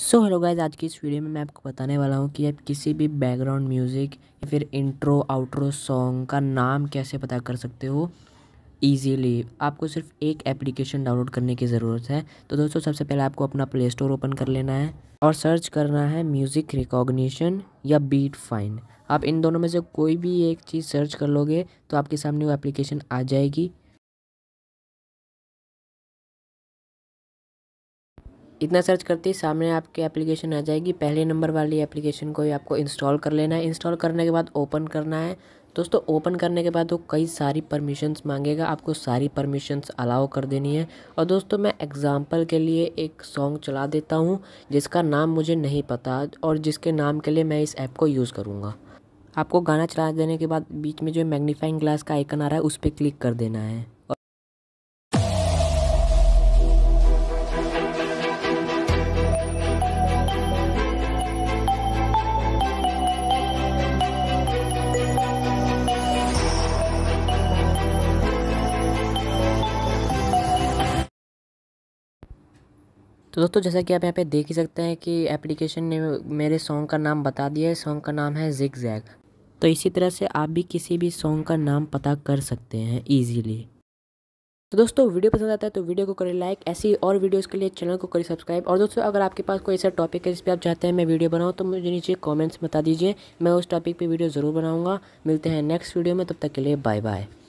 so hello guys आज की इस वीडियो में मैं आपको बताने वाला हूँ कि आप किसी भी बैकग्राउंड म्यूज़िक या फिर इंट्रो आउट्रो सॉन्ग का नाम कैसे पता कर सकते हो ईजीली आपको सिर्फ एक एप्लीकेशन डाउनलोड करने की ज़रूरत है तो दोस्तों सबसे पहले आपको अपना प्ले स्टोर ओपन कर लेना है और सर्च करना है म्यूज़िक रिकॉग्निशन या बीट फाइंड आप इन दोनों में से कोई भी एक चीज़ सर्च कर लोगे तो आपके सामने वो एप्लीकेशन आ जाएगी इतना सर्च करते ही सामने आपकी एप्लीकेशन आ जाएगी पहले नंबर वाली एप्लीकेशन को ही आपको इंस्टॉल कर लेना है इंस्टॉल करने के बाद ओपन करना है दोस्तों ओपन करने के बाद वो कई सारी परमिशंस मांगेगा आपको सारी परमिशंस अलाउ कर देनी है और दोस्तों मैं एग्ज़ाम्पल के लिए एक सॉन्ग चला देता हूँ जिसका नाम मुझे नहीं पता और जिसके नाम के लिए मैं इस ऐप को यूज़ करूँगा आपको गाना चला देने के बाद बीच में जो मैग्नीफाइंग ग्लास का आइकन आ रहा है उस पर क्लिक कर देना है तो दोस्तों जैसा कि आप यहाँ पे देख ही सकते हैं कि एप्लीकेशन ने मेरे सॉन्ग का नाम बता दिया है सॉन्ग का नाम है जिक जैग तो इसी तरह से आप भी किसी भी सॉन्ग का नाम पता कर सकते हैं ईजीली तो दोस्तों वीडियो पसंद आता है तो वीडियो को करें लाइक ऐसी और वीडियोस के लिए चैनल को करें सब्सक्राइब और दोस्तों अगर आपके पास कोई ऐसा टॉपिक है जिस पर आप चाहते हैं मैं वीडियो बनाऊँ तो मुझे नीचे कमेंट्स बता दीजिए मैं उस टॉपिक पे वीडियो ज़रूर बनाऊँगा मिलते हैं नेक्स्ट वीडियो में तब तक के लिए बाय बाय